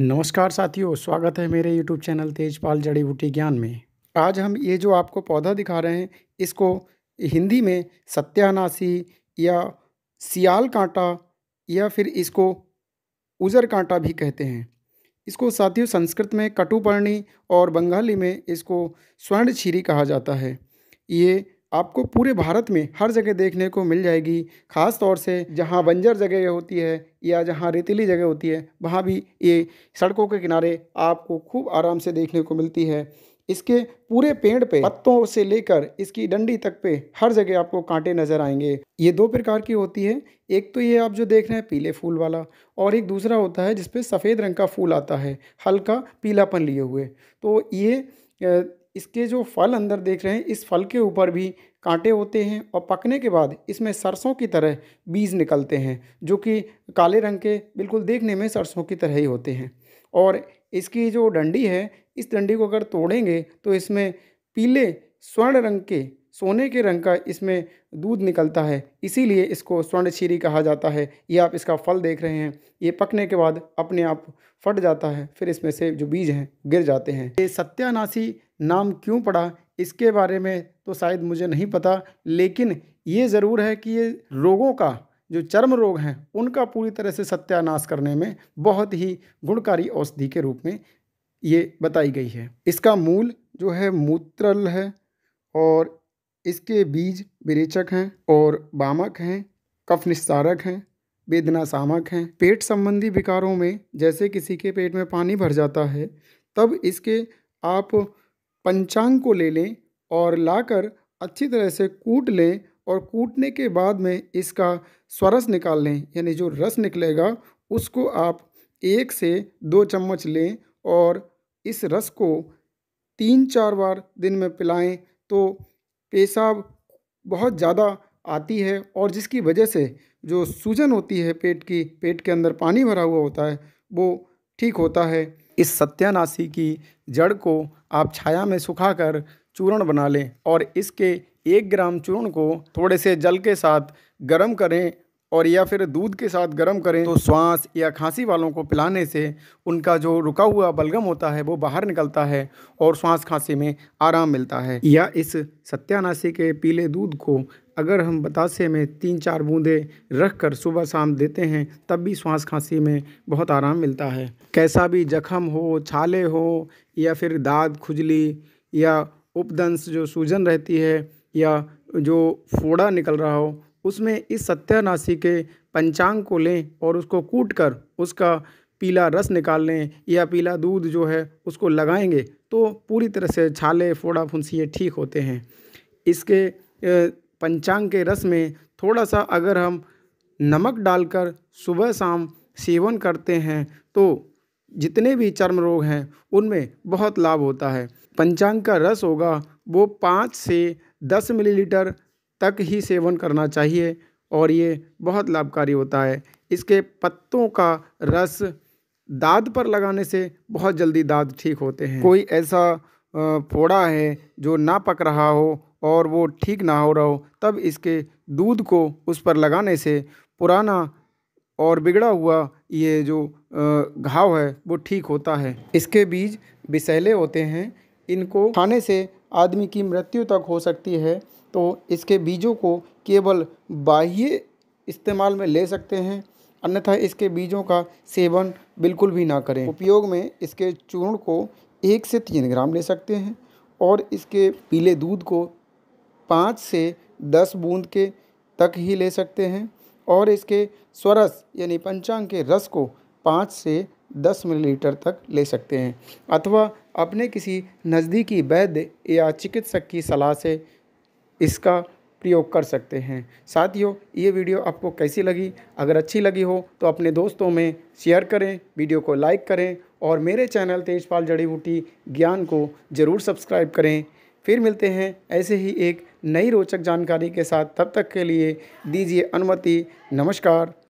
नमस्कार साथियों स्वागत है मेरे यूट्यूब चैनल तेजपाल जड़ी बूटी ज्ञान में आज हम ये जो आपको पौधा दिखा रहे हैं इसको हिंदी में सत्यानाशी या सियाल कांटा या फिर इसको उजर कांटा भी कहते हैं इसको साथियों संस्कृत में कटुपर्णी और बंगाली में इसको स्वर्ण छीरी कहा जाता है ये आपको पूरे भारत में हर जगह देखने को मिल जाएगी ख़ास तौर से जहाँ बंजर जगह होती है या जहाँ रेतीली जगह होती है वहाँ भी ये सड़कों के किनारे आपको खूब आराम से देखने को मिलती है इसके पूरे पेड़ पे पत्तों से लेकर इसकी डंडी तक पे हर जगह आपको कांटे नज़र आएंगे ये दो प्रकार की होती है एक तो ये आप जो देख रहे हैं पीले फूल वाला और एक दूसरा होता है जिसपे सफ़ेद रंग का फूल आता है हल्का पीलापन लिए हुए तो ये इसके जो फल अंदर देख रहे हैं इस फल के ऊपर भी कांटे होते हैं और पकने के बाद इसमें सरसों की तरह बीज निकलते हैं जो कि काले रंग के बिल्कुल देखने में सरसों की तरह ही होते हैं और इसकी जो डंडी है इस डंडी को अगर तोड़ेंगे तो इसमें पीले स्वर्ण रंग के सोने के रंग का इसमें दूध निकलता है इसीलिए इसको स्वर्णशीरी कहा जाता है ये आप इसका फल देख रहे हैं ये पकने के बाद अपने आप फट जाता है फिर इसमें से जो बीज हैं गिर जाते हैं ये सत्यानाशी नाम क्यों पड़ा इसके बारे में तो शायद मुझे नहीं पता लेकिन ये ज़रूर है कि ये रोगों का जो चर्म रोग हैं उनका पूरी तरह से सत्यानाश करने में बहुत ही गुणकारी औषधि के रूप में ये बताई गई है इसका मूल जो है मूत्रल है और इसके बीज विरेचक हैं और बामक हैं कफ निस्तारक हैं वेदना सामक हैं पेट संबंधी विकारों में जैसे किसी के पेट में पानी भर जाता है तब इसके आप पंचांग को ले लें और लाकर अच्छी तरह से कूट लें और कूटने के बाद में इसका स्वरस निकाल लें यानी जो रस निकलेगा उसको आप एक से दो चम्मच लें और इस रस को तीन चार बार दिन में पिलाएं तो पेशाब बहुत ज़्यादा आती है और जिसकी वजह से जो सूजन होती है पेट की पेट के अंदर पानी भरा हुआ होता है वो ठीक होता है इस सत्यानाशी की जड़ को आप छाया में सुखाकर चूर्ण बना लें और इसके एक ग्राम चूर्ण को थोड़े से जल के साथ गर्म करें और या फिर दूध के साथ गर्म करें तो श्वास या खांसी वालों को पिलाने से उनका जो रुका हुआ बलगम होता है वो बाहर निकलता है और श्वास खांसी में आराम मिलता है या इस सत्यानाशी के पीले दूध को अगर हम बतासे में तीन चार बूंदे रख कर सुबह शाम देते हैं तब भी श्वास खांसी में बहुत आराम मिलता है कैसा भी जख्म हो छाले हो या फिर दाद खुजली या उपदंश जो सूजन रहती है या जो फोड़ा निकल रहा हो उसमें इस सत्यानाशी के पंचांग को लें और उसको कूट कर उसका पीला रस निकाल लें या पीला दूध जो है उसको लगाएंगे तो पूरी तरह से छाले फोड़ा फुंसिए ठीक होते हैं इसके पंचांग के रस में थोड़ा सा अगर हम नमक डालकर सुबह शाम सेवन करते हैं तो जितने भी चर्म रोग हैं उनमें बहुत लाभ होता है पंचांग का रस होगा वो पाँच से दस मिलीलीटर तक ही सेवन करना चाहिए और ये बहुत लाभकारी होता है इसके पत्तों का रस दाद पर लगाने से बहुत जल्दी दाद ठीक होते हैं कोई ऐसा फोड़ा है जो ना पक रहा हो और वो ठीक ना हो रहा हो तब इसके दूध को उस पर लगाने से पुराना और बिगड़ा हुआ ये जो घाव है वो ठीक होता है इसके बीज बिसैले होते हैं इनको खाने से आदमी की मृत्यु तक हो सकती है तो इसके बीजों को केवल बाह्य इस्तेमाल में ले सकते हैं अन्यथा इसके बीजों का सेवन बिल्कुल भी ना करें उपयोग में इसके चूर्ण को एक से तीन ग्राम ले सकते हैं और इसके पीले दूध को पाँच से दस बूंद के तक ही ले सकते हैं और इसके स्वरस यानी पंचांग के रस को पाँच से दस मिलीलीटर तक ले सकते हैं अथवा अपने किसी नज़दीकी वैद्य या चिकित्सक की सलाह से इसका प्रयोग कर सकते हैं साथियों ये वीडियो आपको कैसी लगी अगर अच्छी लगी हो तो अपने दोस्तों में शेयर करें वीडियो को लाइक करें और मेरे चैनल तेजपाल जड़ी बूटी ज्ञान को ज़रूर सब्सक्राइब करें फिर मिलते हैं ऐसे ही एक नई रोचक जानकारी के साथ तब तक के लिए दीजिए अनुमति नमस्कार